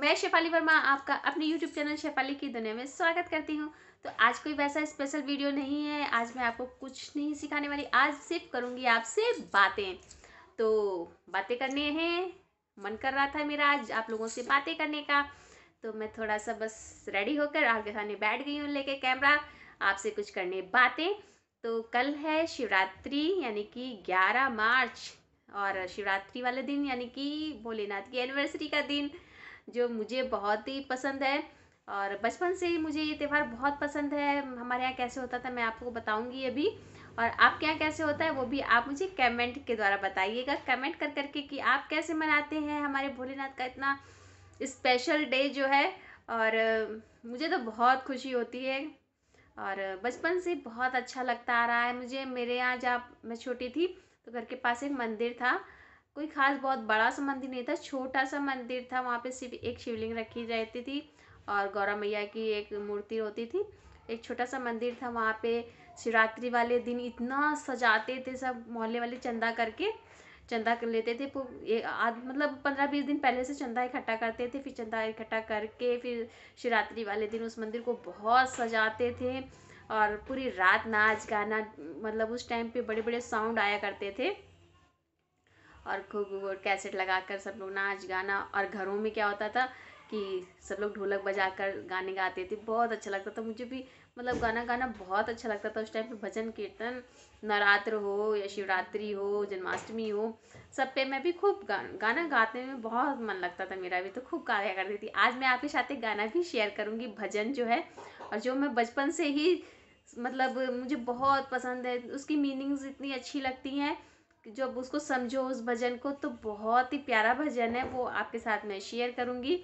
मैं शेफाली वर्मा आपका अपने YouTube चैनल शेफाली की दुनिया में स्वागत करती हूँ तो आज कोई वैसा स्पेशल वीडियो नहीं है आज मैं आपको कुछ नहीं सिखाने वाली आज सिर्फ करूँगी आपसे बातें तो बातें करने हैं मन कर रहा था मेरा आज आप लोगों से बातें करने का तो मैं थोड़ा सा बस रेडी होकर आपके सामने बैठ गई हूँ लेके कैमरा आपसे कुछ करने बातें तो कल है शिवरात्रि यानी कि ग्यारह मार्च और शिवरात्रि वाले दिन यानी कि भोलेनाथ की एनिवर्सरी का दिन जो मुझे बहुत ही पसंद है और बचपन से ही मुझे ये त्यौहार बहुत पसंद है हमारे यहाँ कैसे होता था मैं आपको बताऊँगी अभी और आपके यहाँ कैसे होता है वो भी आप मुझे कमेंट के द्वारा बताइएगा कमेंट कर करके कि आप कैसे मनाते हैं हमारे भोलेनाथ का इतना स्पेशल डे जो है और मुझे तो बहुत खुशी होती है और बचपन से बहुत अच्छा लगता आ रहा है मुझे मेरे यहाँ जब मैं छोटी थी तो घर के पास एक मंदिर था कोई खास बहुत बड़ा सा मंदिर नहीं था छोटा सा मंदिर था वहाँ पे सिर्फ एक शिवलिंग रखी जाती थी और गौरा मैया की एक मूर्ति होती थी एक छोटा सा मंदिर था वहाँ पे शिवरात्रि वाले दिन इतना सजाते थे सब मोहल्ले वाले चंदा करके चंदा कर लेते थे आद मतलब पंद्रह बीस दिन पहले से चंदा इकट्ठा करते थे फिर चंदा इकट्ठा करके फिर शिवरात्रि वाले दिन उस मंदिर को बहुत सजाते थे और पूरी रात नाच गाना मतलब उस टाइम पे बड़े बड़े साउंड आया करते थे और खूब कैसेट लगाकर सब लोग नाच गाना और घरों में क्या होता था कि सब लोग ढोलक बजा कर गाने गाते थे बहुत अच्छा लगता था मुझे भी मतलब गाना गाना बहुत अच्छा लगता था उस टाइम पे भजन कीर्तन नवरात्र हो या शिवरात्रि हो जन्माष्टमी हो सब पे मैं भी खूब गा, गाना गाते में बहुत मन लगता था मेरा भी तो खूब गाया करती थी आज मैं आपके साथ एक गाना भी शेयर करूँगी भजन जो है और जो मैं बचपन से ही मतलब मुझे बहुत पसंद है उसकी मीनिंग्स इतनी अच्छी लगती हैं जब उसको समझो उस भजन को तो बहुत ही प्यारा भजन है वो आपके साथ मैं शेयर करूँगी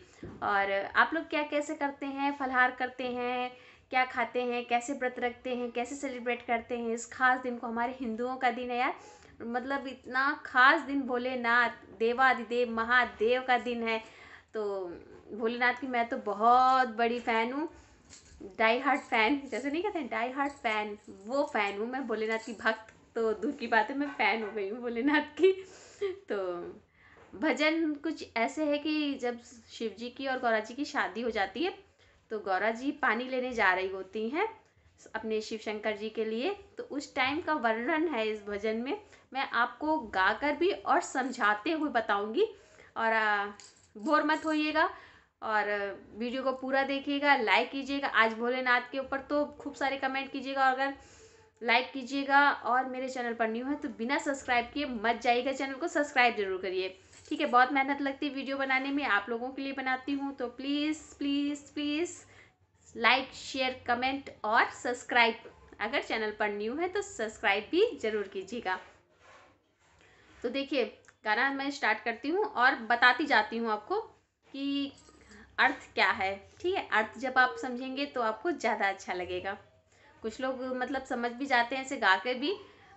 और आप लोग क्या कैसे करते हैं फलहार करते हैं क्या खाते हैं कैसे व्रत रखते हैं कैसे सेलिब्रेट करते हैं इस खास दिन को हमारे हिंदुओं का दिन है यार मतलब इतना खास दिन भोलेनाथ देवादिदेव महादेव का दिन है तो भोलेनाथ की मैं तो बहुत बड़ी फ़ैन हूँ डाई हार्ट फ़ैन जैसे नहीं कहते डाई हार्ट फ़ैन वो फ़ैन हूँ मैं भोलेनाथ की भक्त तो दूर की बात है मैं फ़ैन हो गई हूँ भोलेनाथ की तो भजन कुछ ऐसे है कि जब शिव जी की और गौरा जी की शादी हो जाती है तो गौरा जी पानी लेने जा रही होती हैं अपने शिव शंकर जी के लिए तो उस टाइम का वर्णन है इस भजन में मैं आपको गा कर भी और समझाते हुए बताऊंगी और बोर मत होइएगा और वीडियो को पूरा देखिएगा लाइक कीजिएगा आज भोलेनाथ के ऊपर तो खूब सारे कमेंट कीजिएगा और अगर लाइक कीजिएगा और मेरे चैनल पर न्यू है तो बिना सब्सक्राइब किए मत जाइएगा चैनल को सब्सक्राइब जरूर करिए ठीक है बहुत मेहनत लगती है वीडियो बनाने में आप लोगों के लिए बनाती हूँ तो please please please like share comment और सब्सक्राइब अगर चैनल पर न्यू है तो सब्सक्राइब भी जरूर कीजिएगा तो देखिए गाना मैं स्टार्ट करती हूँ और बताती जाती हूँ आपको कि अर्थ क्या है ठीक है अर्थ जब आप समझेंगे तो आपको ज़्यादा अच्छा लगेगा कुछ लोग मतलब समझ भी जाते हैं ऐसे गा के भी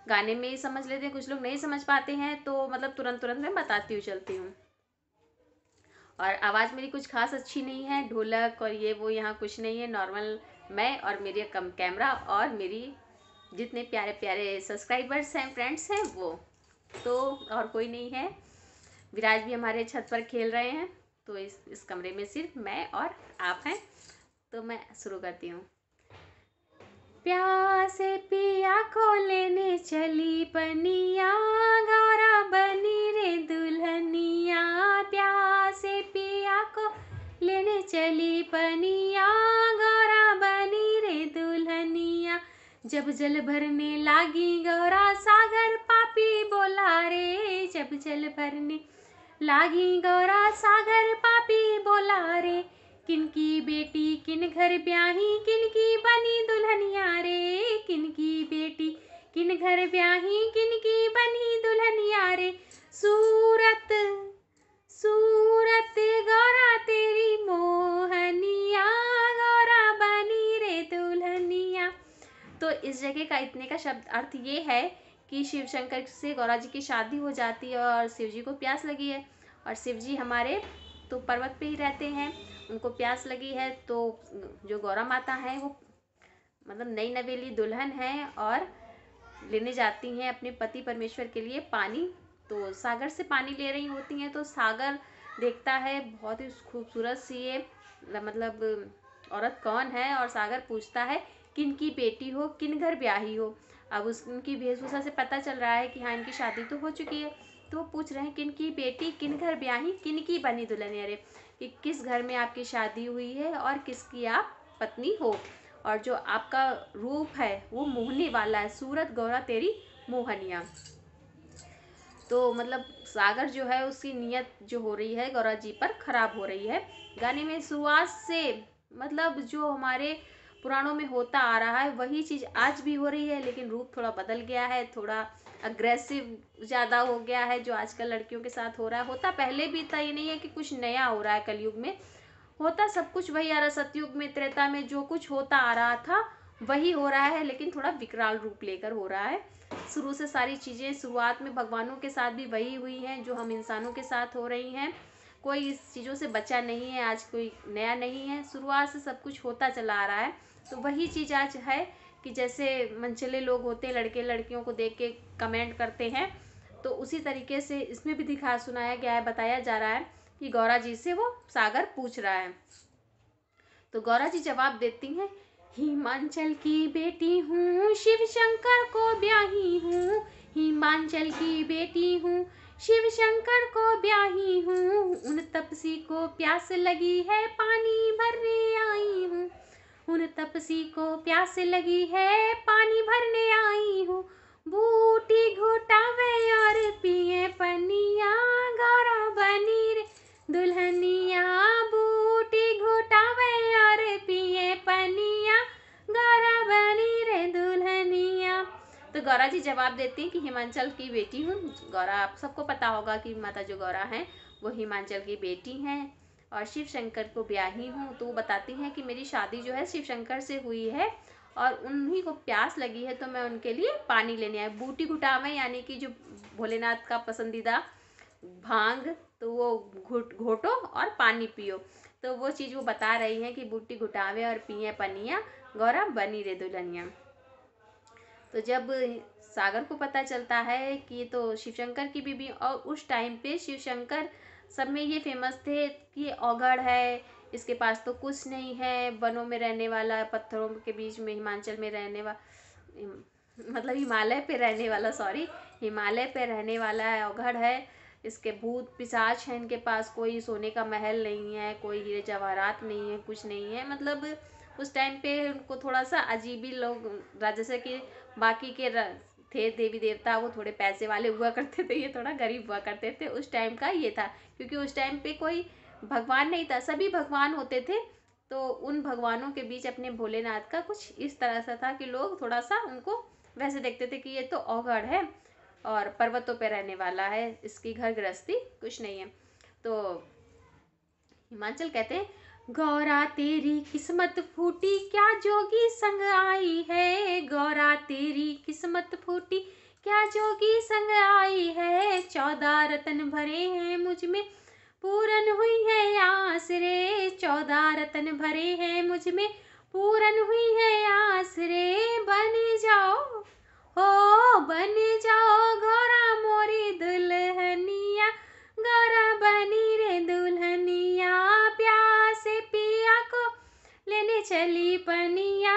गाने में ही समझ लेते हैं कुछ लोग नहीं समझ पाते हैं तो मतलब तुरंत तुरंत मैं बताती हूँ चलती हूँ और आवाज़ मेरी कुछ खास अच्छी नहीं है ढोलक और ये वो यहाँ कुछ नहीं है नॉर्मल मैं और मेरे कम कैमरा और मेरी जितने प्यारे प्यारे सब्सक्राइबर्स हैं फ्रेंड्स हैं वो तो और कोई नहीं है विराज भी हमारे छत पर खेल रहे हैं तो इस इस कमरे में सिर्फ मैं और आप हैं तो मैं शुरू करती हूँ प्यासे पिया को लेने चली बनिया गौरा बनी रे दुल्हनिया प्यासे पिया को लेने चली बनिया गौरा बनी रे दुल्हनिया जब जल भरने लागी गौरा सागर पापी बोला रे जब जल भरने लागी गौरा सागर पापी बोला रे किनकी बेटी किन घर ब्याही किनकी बनी दुल्हनिया रे किनकी बेटी किन घर ब्याही किनकी बनी दुल्हनिया रे सूरत सूरत गौरा तेरी मोहनिया गौरा बनी रे दुल्हनिया तो इस जगह का इतने का शब्द अर्थ ये है कि शिव शंकर से गौरा जी की शादी हो जाती है और शिव जी को प्यास लगी है और शिव जी हमारे तो पर्वत पे ही रहते हैं उनको प्यास लगी है तो जो गौरा माता हैं वो मतलब नई नवेली दुल्हन है और लेने जाती हैं अपने पति परमेश्वर के लिए पानी तो सागर से पानी ले रही होती हैं तो सागर देखता है बहुत ही खूबसूरत सी ये मतलब औरत कौन है और सागर पूछता है किन की बेटी हो किन घर ब्याही हो अब उस उनकी वेशभूषा से पता चल रहा है कि हाँ इनकी शादी तो हो चुकी है तो वो पूछ रहे हैं किन की बेटी किन घर ब्याही किन की बनी दुल्हन अरे कि किस घर में आपकी शादी हुई है और किसकी आप पत्नी हो और जो आपका रूप है वो मोहनी वाला है सूरत गौरा तेरी मोहनिया तो मतलब सागर जो है उसकी नियत जो हो रही है गौरा जी पर ख़राब हो रही है गाने में सुहास से मतलब जो हमारे पुराणों में होता आ रहा है वही चीज़ आज भी हो रही है लेकिन रूप थोड़ा बदल गया है थोड़ा अग्रेसिव ज़्यादा हो गया है जो आजकल लड़कियों के साथ हो रहा है होता पहले भी था ये नहीं है कि कुछ नया हो रहा है कलयुग में होता सब कुछ वही आ रहा सतयुग में त्रेता में जो कुछ होता आ रहा था वही हो रहा है लेकिन थोड़ा विकराल रूप लेकर हो रहा है शुरू से सारी चीज़ें शुरुआत में भगवानों के साथ भी वही हुई हैं जो हम इंसानों के साथ हो रही हैं कोई इस चीज़ों से बचा नहीं है आज कोई नया नहीं है शुरुआत से सब कुछ होता चला आ रहा है तो वही चीज़ आज है कि जैसे मनचले लोग होते हैं लड़के लड़कियों को देख के कमेंट करते हैं तो उसी तरीके से इसमें भी दिखा सुनाया गया है बताया जा रहा है कि गौरा जी से वो सागर पूछ रहा है तो गौरा जी जवाब देती हैं हिमांचल की बेटी हूँ शिव शंकर को ब्याही हूँ हिमांचल की बेटी हूँ शिव शंकर को ब्याही हूँ उन तपसी को प्यास लगी है पानी भरने आई हूँ उन तपसी को प्यास लगी है पानी भरने आई हूँ बूटी घुटावे और पिए पनिया गौरा बनी रे दुल्हनिया बूटी घुटावे और पिए पनिया गौरा बनी रे दुल्हनिया तो गौरा जी जवाब देती हैं कि हिमाचल की बेटी हूँ गौरा आप सबको पता होगा कि माता जो गौरा हैं वो हिमाचल की बेटी हैं और शिव शंकर को ब्याही हूँ तो वो बताती हैं कि मेरी शादी जो है शिव शंकर से हुई है और उन्हीं को प्यास लगी है तो मैं उनके लिए पानी लेने आई बूटी घुटा में यानी कि जो भोलेनाथ का पसंदीदा भांग तो वो घुट घोटो और पानी पियो तो वो चीज़ वो बता रही हैं कि बूटी घुटावे और पिए पनिया गौरा बनी रे दुल्हनिया तो जब सागर को पता चलता है कि तो शिवशंकर की बीबी और उस टाइम पे शिवशंकर सब में ये फेमस थे कि ओगढ़ है इसके पास तो कुछ नहीं है वनों में रहने वाला पत्थरों के बीच में हिमाचल में रहने वाला मतलब हिमालय पे रहने वाला सॉरी हिमालय पे रहने वाला है ओगढ़ है इसके भूत पिशाच हैं इनके पास कोई सोने का महल नहीं है कोई हीरे जवाहरात नहीं है कुछ नहीं है मतलब उस टाइम पे उनको थोड़ा सा अजीब ही लोग जैसे कि बाकी के थे देवी देवता वो थोड़े पैसे वाले हुआ करते थे ये थोड़ा गरीब हुआ करते थे उस टाइम का ये था क्योंकि उस टाइम पे कोई भगवान नहीं था सभी भगवान होते थे तो उन भगवानों के बीच अपने भोलेनाथ का कुछ इस तरह सा था कि लोग थोड़ा सा उनको वैसे देखते थे कि ये तो औगढ़ है और पर्वतों पर रहने वाला है इसकी घर गृहस्थी कुछ नहीं है तो हिमाचल कहते हैं गौरा तेरी किस्मत फूटी क्या जोगी संग आई है गौरा तेरी किस्मत फूटी क्या जोगी संग आई है चौदह रतन भरे हैं मुझ में पूरन हुई है आस रे चौदह रतन भरे हैं मुझ में पूरन हुई है आस रे बन जाओ हो बन जाओ गौरा मोरी दुल्हनिया गौरा बनी रे दुल्हनिया लेने चली पनिया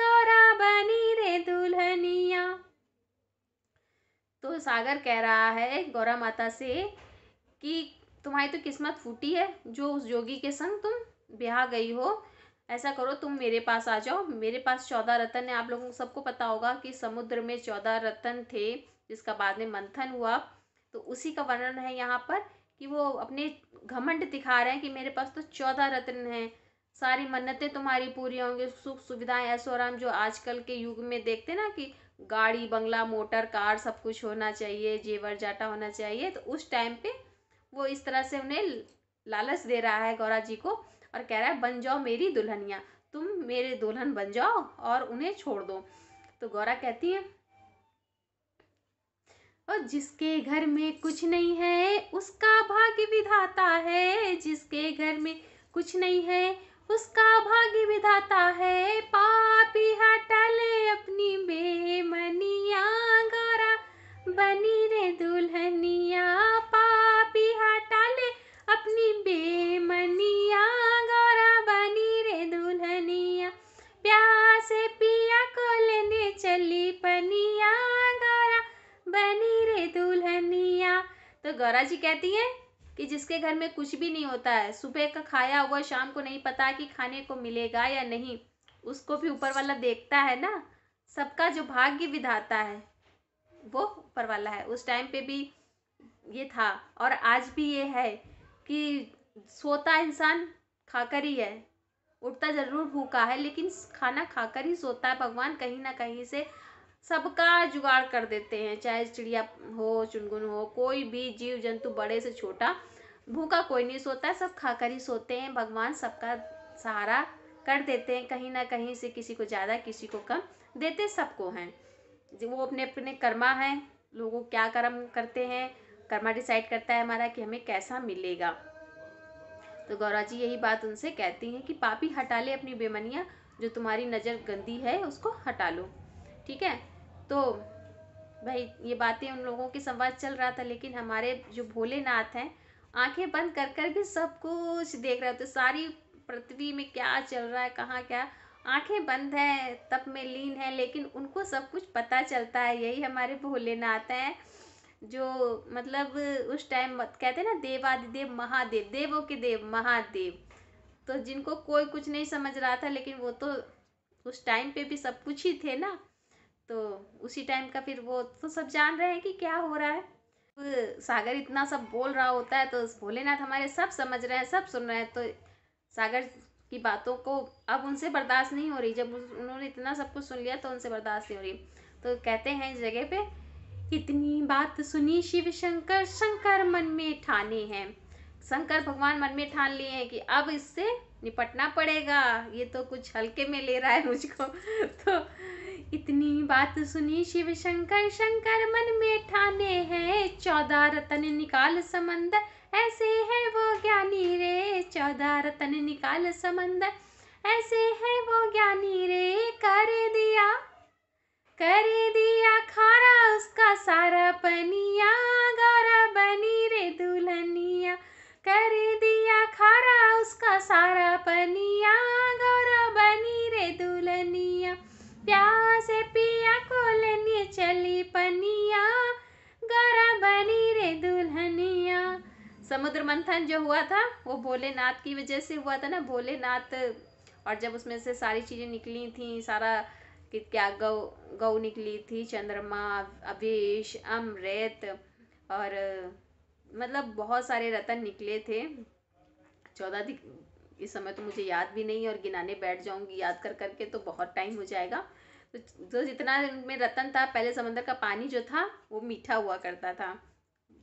गौरा बनी रे दुल्हनिया तो सागर कह रहा है गौरा माता से कि तुम्हारी तो किस्मत फूटी है जो उस जोगी के संग तुम ब्याह गई हो ऐसा करो तुम मेरे पास आ जाओ मेरे पास चौदह रतन है आप लोगों को सबको पता होगा कि समुद्र में चौदह रतन थे जिसका बाद में मंथन हुआ तो उसी का वर्णन है यहाँ पर कि वो अपने घमंड दिखा रहे हैं कि मेरे पास तो चौदह रत्न हैं सारी मन्नतें तुम्हारी पूरी होंगी सुख सुविधाएं ऐसो आराम जो आजकल के युग में देखते ना कि गाड़ी बंगला मोटर कार सब कुछ होना चाहिए जेवर जाटा होना चाहिए तो उस टाइम पे वो इस तरह से उन्हें लालच दे रहा है गौरा जी को और कह रहा है बन जाओ मेरी दुल्हनिया तुम मेरे दुल्हन बन जाओ और उन्हें छोड़ दो तो गौरा कहती है और जिसके घर में कुछ नहीं है उसका भाग्य विधाता है जिसके घर में कुछ नहीं है उसका भाग्य विधाता है पापी हटाले अपनी बेमनिया गोरा बनी रे दुल्हनिया पापी हटाले अपनी बेमनिया गोरा बनी रे दुल्हनिया प्यासे पिया को लेने चली पनिया गारा बनी रे दुल्हनिया तो गौरा जी कहती हैं कि जिसके घर में कुछ भी नहीं होता है सुबह का खाया हुआ शाम को नहीं पता कि खाने को मिलेगा या नहीं उसको भी ऊपर वाला देखता है ना सबका जो भाग्य विधाता है वो ऊपर वाला है उस टाइम पे भी ये था और आज भी ये है कि सोता इंसान खाकर ही है उठता ज़रूर भूखा है लेकिन खाना खाकर ही सोता है भगवान कहीं ना कहीं से सबका जुगाड़ कर देते हैं चाहे चिड़िया हो चुनगुन हो कोई भी जीव जंतु बड़े से छोटा भूखा कोई नहीं सोता है सब खाकर ही सोते हैं भगवान सबका सहारा कर देते हैं कहीं ना कहीं से किसी को ज़्यादा किसी को कम देते सबको हैं वो अपने अपने कर्मा हैं लोगों क्या कर्म करते हैं कर्मा डिसाइड करता है हमारा कि हमें कैसा मिलेगा तो गौरा जी यही बात उनसे कहती हैं कि पापी हटा ले अपनी बेमनिया जो तुम्हारी नज़र गंदी है उसको हटा लो ठीक है तो भाई ये बातें उन लोगों के संवाद चल रहा था लेकिन हमारे जो भोलेनाथ हैं आंखें बंद कर कर भी सब कुछ देख रहे होते सारी पृथ्वी में क्या चल रहा है कहाँ क्या आंखें बंद हैं तप में लीन है लेकिन उनको सब कुछ पता चलता है यही हमारे भोलेनाथ हैं जो मतलब उस टाइम कहते हैं ना देवादिदेव महादेव देवों के देव महादेव तो जिनको कोई कुछ नहीं समझ रहा था लेकिन वो तो उस टाइम पे भी सब कुछ ही थे ना तो उसी टाइम का फिर वो तो सब जान रहे हैं कि क्या हो रहा है तो सागर इतना सब बोल रहा होता है तो भोलेनाथ हमारे सब समझ रहे हैं सब सुन रहे हैं तो सागर की बातों को अब उनसे बर्दाश्त नहीं हो रही जब उन्होंने इतना सब कुछ सुन लिया तो उनसे बर्दाश्त नहीं हो रही तो कहते हैं इस जगह पे इतनी बात सुनी शिव शंकर शंकर मन में ठाने हैं शंकर भगवान मन में ठान लिए हैं कि अब इससे निपटना पड़ेगा ये तो कुछ हल्के में ले रहा है मुझको तो इतनी बात सुनी शिव शंकर शंकर मन में ठाने हैं चौदह रतन निकाल समंदर ऐसे है वो ज्ञानी रे चौदह रतन निकाल समंदर ऐसे है वो ज्ञानी रे कर दिया कर दिया खारा उसका सारा पनिया गौरा बनी रे समुद्र मंथन जो हुआ था वो भोलेनाथ की वजह से हुआ था ना भोलेनाथ और जब उसमें से सारी चीज़ें निकली थी सारा कि क्या गौ गौ निकली थी चंद्रमा अवेश अमृत और मतलब बहुत सारे रतन निकले थे चौदह इस समय तो मुझे याद भी नहीं और गिनाने बैठ जाऊंगी याद कर करके तो बहुत टाइम हो जाएगा तो जो जितना में रतन था पहले समंदर का पानी जो था वो मीठा हुआ करता था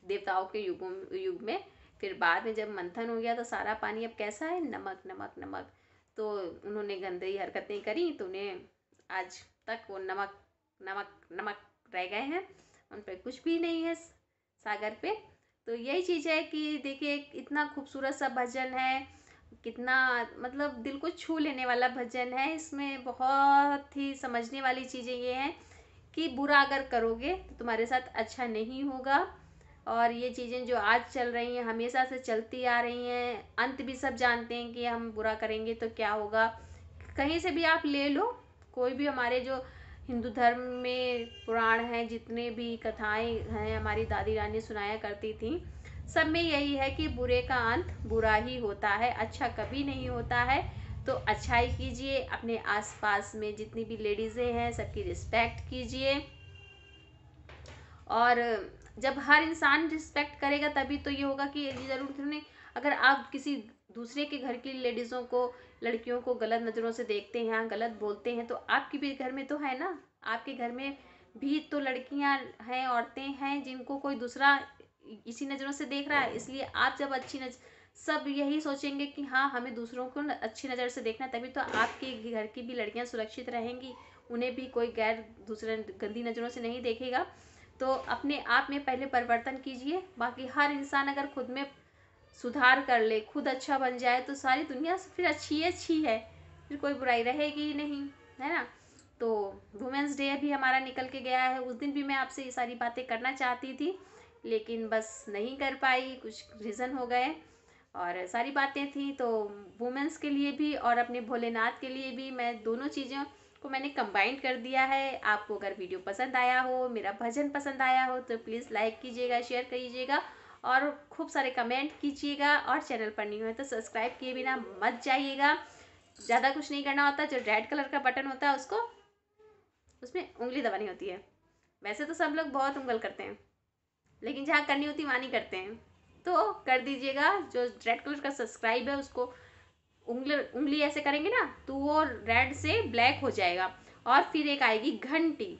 देवताओं के युगों युग में फिर बाद में जब मंथन हो गया तो सारा पानी अब कैसा है नमक नमक नमक तो उन्होंने गंदी हरकतें करी तो उन्हें आज तक वो नमक नमक नमक रह गए हैं उन पर कुछ भी नहीं है सागर पे तो यही चीज़ है कि देखिए इतना खूबसूरत सा भजन है कितना मतलब दिल को छू लेने वाला भजन है इसमें बहुत ही समझने वाली चीज़ें ये हैं कि बुरा अगर करोगे तो तुम्हारे साथ अच्छा नहीं होगा और ये चीज़ें जो आज चल रही हैं हमेशा से चलती आ रही हैं अंत भी सब जानते हैं कि हम बुरा करेंगे तो क्या होगा कहीं से भी आप ले लो कोई भी हमारे जो हिंदू धर्म में पुराण हैं जितने भी कथाएं हैं हमारी दादी रानी सुनाया करती थी सब में यही है कि बुरे का अंत बुरा ही होता है अच्छा कभी नहीं होता है तो अच्छाई कीजिए अपने आसपास में जितनी भी लेडीज़ें हैं सबकी रिस्पेक्ट कीजिए और जब हर इंसान रिस्पेक्ट करेगा तभी तो ये होगा कि जरूर नहीं अगर आप किसी दूसरे के घर की लेडीज़ों को लड़कियों को गलत नज़रों से देखते हैं गलत बोलते हैं तो आपके भी घर में तो है ना आपके घर में भी तो लड़कियां हैं औरतें हैं जिनको कोई दूसरा इसी नज़रों से देख रहा है इसलिए आप जब अच्छी नज सब यही सोचेंगे कि हाँ हमें दूसरों को अच्छी नज़र से देखना तभी तो आपके घर की भी लड़कियाँ सुरक्षित रहेंगी उन्हें भी कोई गैर दूसरे गंदी नज़रों से नहीं देखेगा तो अपने आप में पहले परिवर्तन कीजिए बाकी हर इंसान अगर खुद में सुधार कर ले खुद अच्छा बन जाए तो सारी दुनिया फिर अच्छी अच्छी है फिर कोई बुराई रहेगी ही नहीं है ना तो वुमेंस डे भी हमारा निकल के गया है उस दिन भी मैं आपसे ये सारी बातें करना चाहती थी लेकिन बस नहीं कर पाई कुछ रीज़न हो गए और सारी बातें थी तो वुमेंस के लिए भी और अपने भोलेनाथ के लिए भी मैं दोनों चीज़ें को मैंने कंबाइन कर दिया है आपको अगर वीडियो पसंद आया हो मेरा भजन पसंद आया हो तो प्लीज़ लाइक कीजिएगा शेयर कीजिएगा और खूब सारे कमेंट कीजिएगा और चैनल पर नहीं हुए तो सब्सक्राइब किए बिना मत जाइएगा ज़्यादा कुछ नहीं करना होता जो रेड कलर का बटन होता है उसको उसमें उंगली दबानी होती है वैसे तो सब लोग बहुत उंगल करते हैं लेकिन जहाँ करनी होती वहाँ नहीं करते हैं तो कर दीजिएगा जो रेड कलर का सब्सक्राइब है उसको उंगली उंगली ऐसे करेंगे ना तो वो रेड से ब्लैक हो जाएगा और फिर एक आएगी घंटी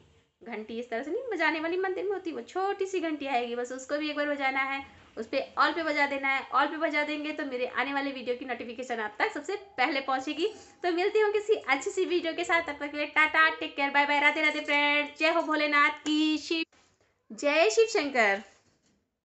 घंटी इस तरह से नहीं बजाने वाली मंदिर में होती वो छोटी सी घंटी आएगी बस उसको भी एक बार बजाना है उस पर ऑल पे बजा देना है ऑल पे बजा देंगे तो मेरे आने वाले वीडियो की नोटिफिकेशन आप तक सबसे पहले पहुंचेगी तो मिलती हूँ किसी अच्छी सी वीडियो के साथ तब तक के लिए tata take care bye bye Radhe Radhe friend जय हो भोलेनाथ की शिव जय शिव शंकर